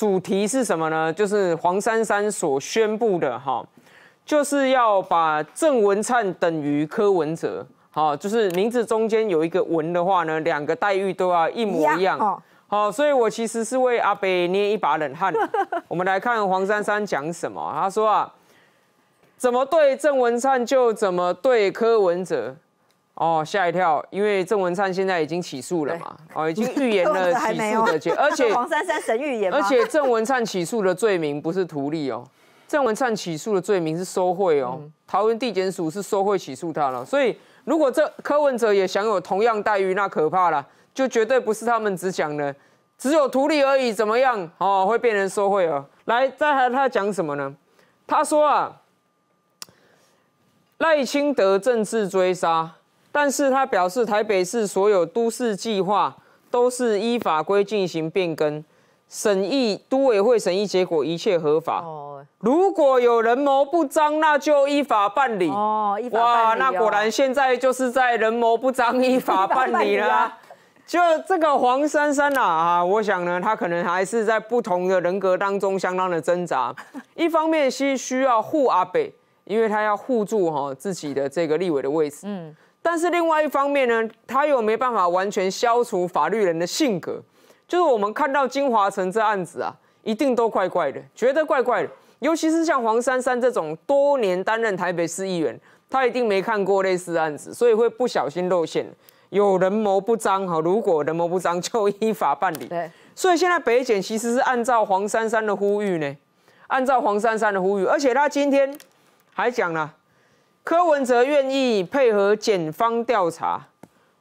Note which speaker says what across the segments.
Speaker 1: 主题是什么呢？就是黄珊珊所宣布的哈，就是要把郑文灿等于柯文哲，好，就是名字中间有一个文的话呢，两个待遇都要一模一样。好，所以我其实是为阿北捏一把冷汗。我们来看黄珊珊讲什么，他说啊，怎么对郑文灿就怎么对柯文哲。哦，吓一跳，因为郑文灿现在已经起诉了嘛，哦，已经预言了 起诉的结，而且黄
Speaker 2: 珊珊神预言，而且
Speaker 1: 郑文灿起诉的罪名不是图利哦，郑文灿起诉的罪名是收贿哦，桃园地检署是收贿起诉他了，所以如果这柯文哲也享有同样待遇，那可怕了，就绝对不是他们只讲的，只有图利而已，怎么样？哦，会变成收贿哦，来，再看他讲什么呢？他说啊，赖清德政治追杀。但是他表示，台北市所有都市计划都是依法规进行变更、审议，都委会审议结果一切合法。如果有人谋不张，那就依法办理。
Speaker 2: 哦，依法办理。哇，那果然
Speaker 1: 现在就是在人谋不张，依法办理啦。就这个黄珊珊啊，我想呢，她可能还是在不同的人格当中相当的挣扎。一方面是需要护阿北，因为他要护住哈自己的这个立委的位置。嗯。但是另外一方面呢，他又没办法完全消除法律人的性格，就是我们看到金华城这案子啊，一定都怪怪的，觉得怪怪的。尤其是像黄珊珊这种多年担任台北市议员，他一定没看过类似案子，所以会不小心露馅。有人谋不张哈，如果人谋不张，就依法办理。对。所以现在北检其实是按照黄珊珊的呼吁呢，按照黄珊珊的呼吁，而且他今天还讲了。柯文哲愿意配合检方调查，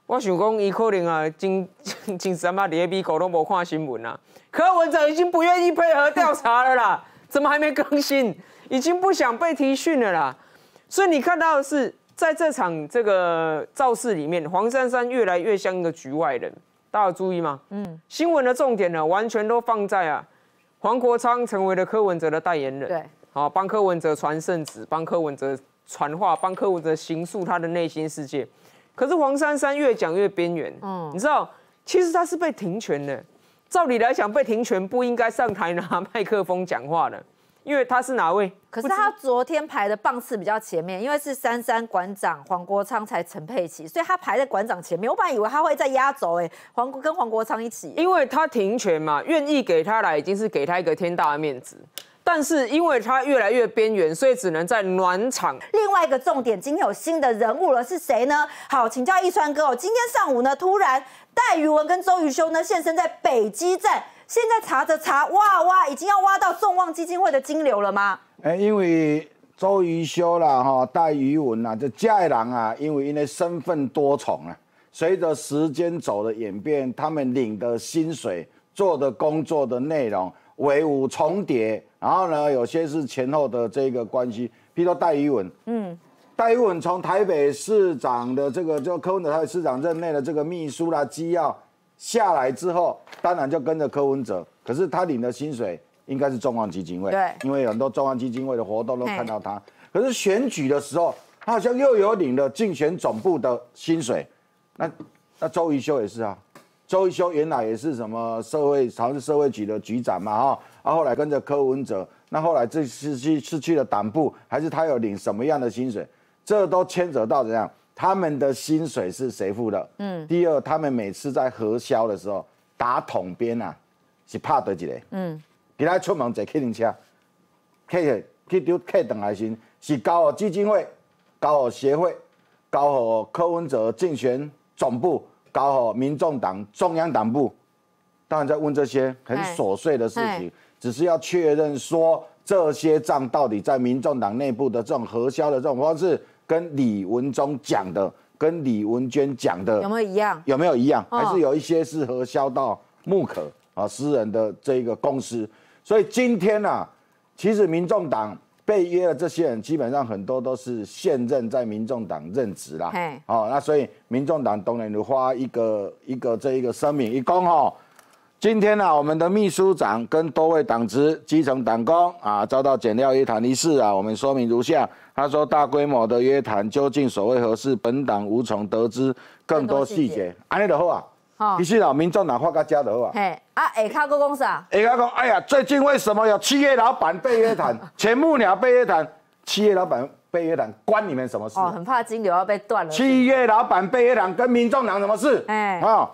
Speaker 1: 我想讲，伊可能啊，真 真是阿妈连 B 狗都无看新闻啊。柯文哲已经不愿意配合调查了啦，怎么还没更新？已经不想被提讯了啦。所以你看到的是，在这场这个造势里面，黄珊珊越来越像一个局外人。大家注意吗？嗯。新闻的重点呢，完全都放在啊，黄国昌成为了柯文哲的代言人，对，好帮柯文哲传圣旨，帮柯文哲。传话帮客户哲倾诉他的内心世界，可是黄珊珊越讲越边缘。嗯，你知道，其实他是被停权的。照理来讲，被停权不应该上台拿麦克风讲话的，因为他是哪位？可是他
Speaker 2: 昨天排的棒次比较前面，因为是珊珊馆长黄国昌才陈佩琪，所以他排在馆长前面。我本来以为他会
Speaker 1: 在压轴，哎，黄跟黄国昌一起。因为他停权嘛，愿意给他来，已经是给他一个天大的面子。但是因为它越来越边缘，所以只能在暖场。另外一个重点，今天有新的人物了，是谁呢？好，请教一川哥哦。今天上午呢，
Speaker 2: 突然戴宇文跟周瑜修呢现身在北基站。现在查着查，哇哇，已经要挖到众望基金会的金流了吗？
Speaker 3: 哎，因为周瑜修啦、哈戴宇文啦，这嘉人郎啊，因为因为身份多重啊，随着时间走的演变，他们领的薪水、做的工作的内容。为伍重叠，然后呢，有些是前后的这个关系，譬如说戴宇文，嗯，戴宇文从台北市长的这个就柯文哲台北市长任内的这个秘书啦、机要下来之后，当然就跟着柯文哲，可是他领的薪水应该是中望基金会，对，因为很多中望基金会的活动都看到他，可是选举的时候，他好像又有领了竞选总部的薪水，那那周瑜修也是啊。周一修原来也是什么社会，好像是社会局的局长嘛，哈，啊，后来跟着柯文哲，那后来这是去是去了党部，还是他有领什么样的薪水？这都牵扯到怎样他们的薪水是谁付的？嗯，第二，他们每次在核销的时候打统编啊，是怕得几个，嗯，给他出门坐客人车，客去丢客等来行，是搞基金会，搞协会，搞予柯文哲竞选总部。搞好民众党中央党部，当然在问这些很琐碎的事情，只是要确认说这些账到底在民众党内部的这种核销的这种方式，跟李文忠讲的，跟李文娟讲的有没有一样？有没有一样？还是有一些是核销到木可啊私人的这个公司？所以今天呢，其实民众党。被约的这些人，基本上很多都是现任在民众党任职啦。哦，那所以民众党当然要发一个一个这一个声明，一公哦，今天呢，我们的秘书长跟多位党职、基层党工啊，遭到简廖约谈一事啊，我们说明如下：他说，大规模的约谈究竟所谓何事，本党无从得知更多细节。安内德后啊。你是哪民众党话个家头啊？
Speaker 2: 嘿，啊下卡哥讲啥？
Speaker 3: 下卡哥，哎呀，最近为什么有企业老板被约谈，前木鸟被约谈，企业老板被约谈，关你们什么事？哦，很
Speaker 2: 怕金流要被断了。企
Speaker 3: 业老板被约谈跟民众党什么事？哎，啊，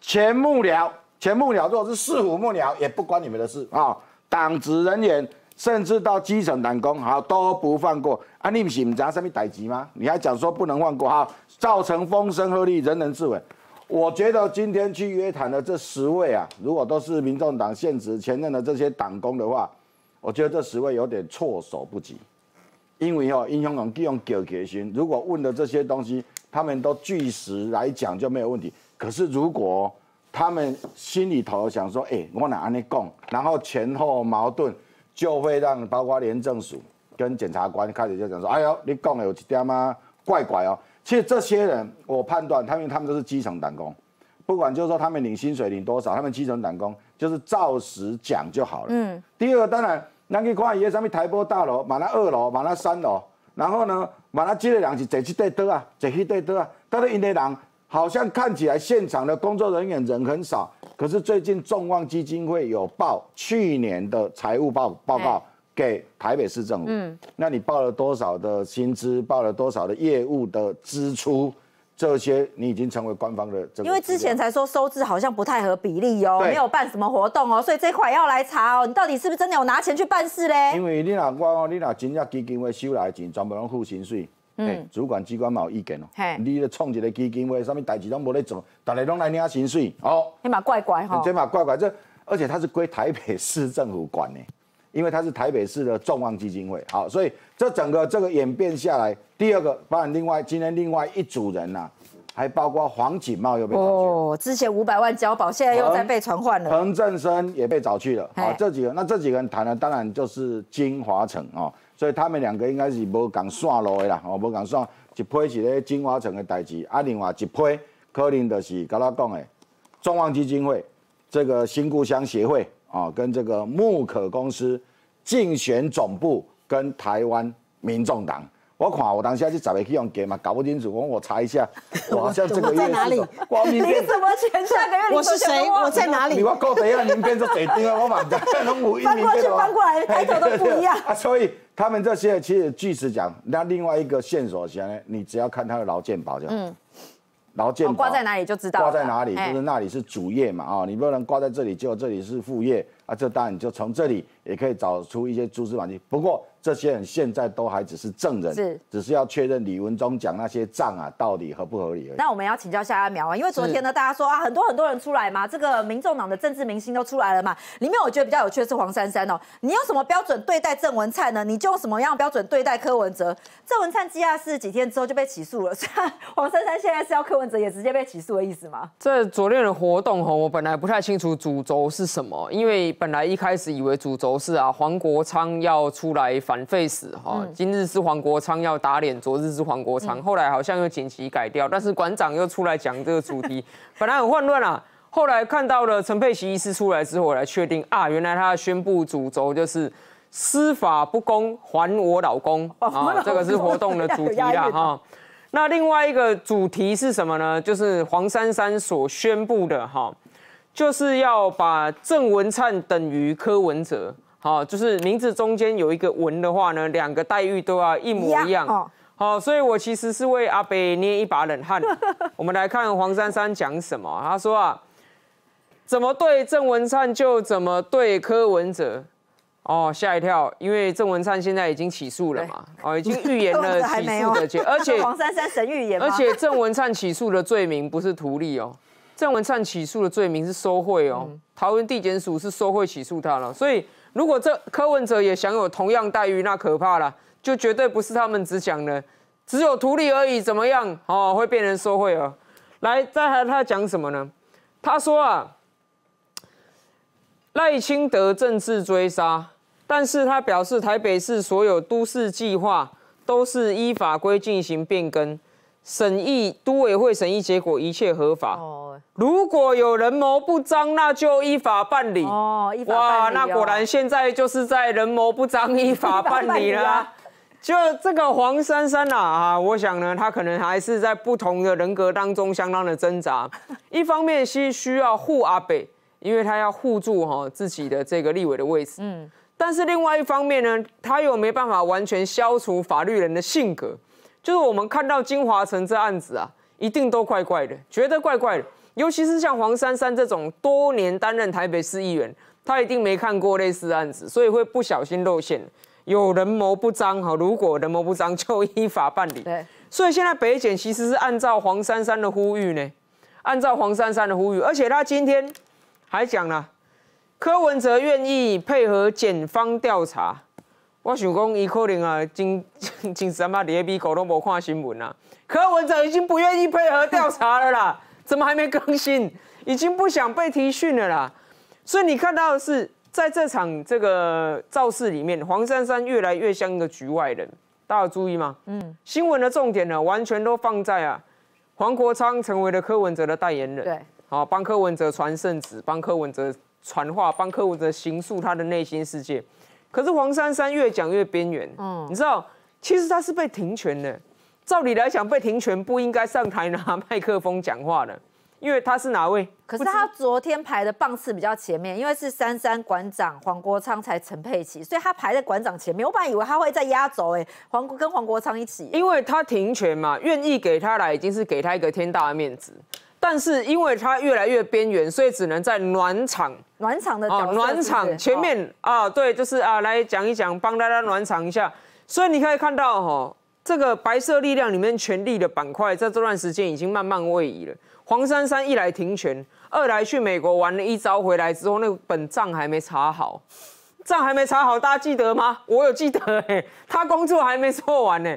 Speaker 3: 前木鸟，前木鸟，如果是四虎木鸟也不关你们的事啊。党职人员甚至到基层打工，好都不放过。啊，你不是行，知道什么逮级吗？你还讲说不能放过，好造成风声鹤唳，人人自危。我觉得今天去约谈的这十位啊，如果都是民众党现职前任的这些党工的话，我觉得这十位有点措手不及，因为哦，英雄党既用狗决心。如果问的这些东西，他们都据实来讲就没有问题。可是如果他们心里头想说，哎，我哪安尼讲，然后前后矛盾，就会让包括廉政署跟检察官开始就讲说，哎呦，你讲的有一点啊，怪怪哦。其实这些人，我判断他们，他们都是基层打工，不管就是说他们领薪水领多少，他们基层打工就是照实讲就好了。嗯。第二，当然，那去看一些什么台波大楼，满了二楼，满了三楼，然后呢，满了几个人是坐一对多啊，坐一对多啊。他的引台人好像看起来现场的工作人员人很少，可是最近众望基金会有报去年的财务报报告。给台北市政府，嗯，那你报了多少的薪资，报了多少的业务的支出，这些你已经成为官方的这个。因为之前才
Speaker 2: 说收支好像不太合比例哦，没有办什么活动哦，所以这块要来查哦，你到底是不是真的有拿钱去办事嘞？因
Speaker 3: 为你那我你那真正基金会收来钱，全部拢付薪水，嗯，主管机关冇意见哦，你咧创一个基金会，什么代志都冇咧做，大家拢来领薪水，哦，
Speaker 2: 这嘛怪怪哈，这
Speaker 3: 嘛怪怪，这而且它是归台北市政府管呢。因为他是台北市的众望基金会，好，所以这整个这个演变下来，第二个当然另外今天另外一组人呢，还包括黄锦茂又被找去
Speaker 2: 哦，之前五百万交保，现在又在被传唤了。彭
Speaker 3: 正生也被找去了，好，这几个那这几个人谈的当然就是金华城哦，所以他们两个应该是无敢算路的啦，哦，无敢算一批是咧金华城的代志，啊，另外一批可能就是跟他讲的，众望基金会这个新故乡协会。啊，跟这个木可公司竞选总部跟台湾民众党，我看我当时要去找一下用给嘛，搞不清楚，我我查一下，我好像这个 月在哪里？你怎
Speaker 2: 么钱？下个月我是谁？我在哪里？你话够谁啊？名片都谁丢啊？我满在翻过去翻过来，抬头都不一样。
Speaker 3: 所以他们这些其实据实讲，那另外一个线索先，你只要看他的劳健保就。嗯。然后挂在哪里就知道挂在哪里，就是那里是主业嘛啊，你不能挂在这里，就这里是副业。那这当然就从这里也可以找出一些蛛丝马迹。不过这些人现在都还只是证人，是，只是要确认李文忠讲那些账啊到底合不合理。那
Speaker 2: 我们要请教夏阿苗啊，因为昨天呢大家说啊很多很多人出来嘛，这个民众党的政治明星都出来了嘛。里面我觉得比较有趣是黄珊珊哦，你用什么标准对待郑文灿呢？你就用什么样标准对待柯文哲？郑文灿积压是几天之后就被起诉了，黄珊珊现在是要柯文哲也直接被起诉的意思吗？
Speaker 1: 这昨天的活动哦，我本来不太清楚主轴是什么，因为。本来一开始以为主轴是啊黄国昌要出来反废死哈，今日是黄国昌要打脸，昨日是黄国昌，后来好像又紧急改掉，但是馆长又出来讲这个主题，本来很混乱啊，后来看到了陈佩琪医师出来之后，我来确定啊，原来他宣布主轴就是司法不公，还我老公啊，这个是活动的主题啦 哈。那另外一个主题是什么呢？就是黄珊珊所宣布的哈。就是要把郑文灿等于柯文哲，好，就是名字中间有一个文的话呢，两个待遇都要一模一样。好，所以，我其实是为阿北捏一把冷汗。我们来看黄珊珊讲什么，他说啊，怎么对郑文灿就怎么对柯文哲。哦，吓一跳，因为郑文灿现在已经起诉了嘛，哦，已经预言了 起诉的结，而且 黄珊
Speaker 2: 珊神预言，而且
Speaker 1: 郑文灿起诉的罪名不是图利哦。郑文灿起诉的罪名是收贿哦，桃园地检署是收贿起诉他了，所以如果这柯文哲也享有同样待遇，那可怕了，就绝对不是他们只讲了，只有图利而已，怎么样哦，会被人收贿哦。来，再看他讲什么呢？他说啊，赖清德政治追杀，但是他表示台北市所有都市计划都是依法规进行变更。审议都委会审议结果一切合法。哦，如果有人谋不张，那就依法办理。哦，依法办理。哇，那果然现在就是在人谋不张，依法办理啦。就这个黄珊珊啊，我想呢，他可能还是在不同的人格当中相当的挣扎。一方面是需要护阿北，因为他要护住哈自己的这个立委的位置。嗯，但是另外一方面呢，他又没办法完全消除法律人的性格。就是我们看到金华城这案子啊，一定都怪怪的，觉得怪怪的。尤其是像黄珊珊这种多年担任台北市议员，他一定没看过类似案子，所以会不小心露馅。有人谋不张哈，如果人谋不张，就依法办理。对。所以现在北检其实是按照黄珊珊的呼吁呢，按照黄珊珊的呼吁，而且他今天还讲了，柯文哲愿意配合检方调查。我想讲，伊可能啊，真 真神马连美国都无看新闻啊。柯文哲已经不愿意配合调查了啦，怎么还没更新？已经不想被提讯了啦。所以你看到的是，在这场这个造势里面，黄珊珊越来越像一个局外人。大家注意吗？嗯。新闻的重点呢，完全都放在啊，黄国昌成为了柯文哲的代言人。对。好，帮柯文哲传圣旨，帮柯文哲传话，帮柯文哲刑述他的内心世界。可是黄珊珊越讲越边缘，你知道，其实他是被停权的。照理来讲，被停权不应该上台拿麦克风讲话的，因为他是哪位？可是他
Speaker 2: 昨天排的棒次比较前面，因为是珊珊馆长、黄国昌才陈佩琪，所以他排在馆长前面。我本来以为他会在压轴，哎，黄跟黄国昌一起。因
Speaker 1: 为他停权嘛，愿意给他来，已经是给他一个天大的面子。但是因为它越来越边缘，所以只能在暖场，暖场的啊，暖场前面啊，对，就是啊，来讲一讲，帮大家暖场一下。所以你可以看到哈，这个白色力量里面权力的板块，在这段时间已经慢慢位移了。黄珊珊一来停权，二来去美国玩了一招，回来之后那本账还没查好，账还没查好，大家记得吗？我有记得，哎，他工作还没做完呢。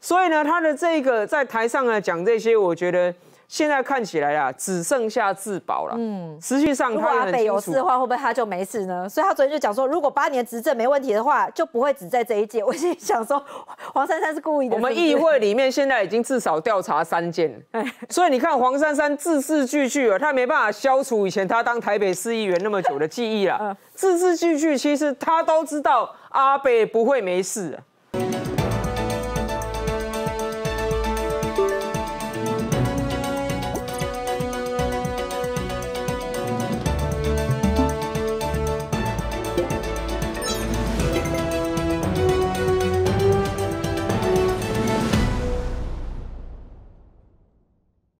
Speaker 1: 所以呢，他的这个在台上呢讲这些，我觉得。现在看起来啊，只剩下自保了。嗯，实际上如果阿北有事的话，
Speaker 2: 会不会他就没事呢？所以他昨天就讲说，如果八年执政没问题的话，就不会只在这一届。我先想说，黄珊珊是故意的。我们议会
Speaker 1: 里面现在已经至少调查三件。哎，所以你看黄珊珊字字句句啊，他没办法消除以前他当台北市议员那么久的记忆了。字 字句句，其实他都知道阿北不会没事。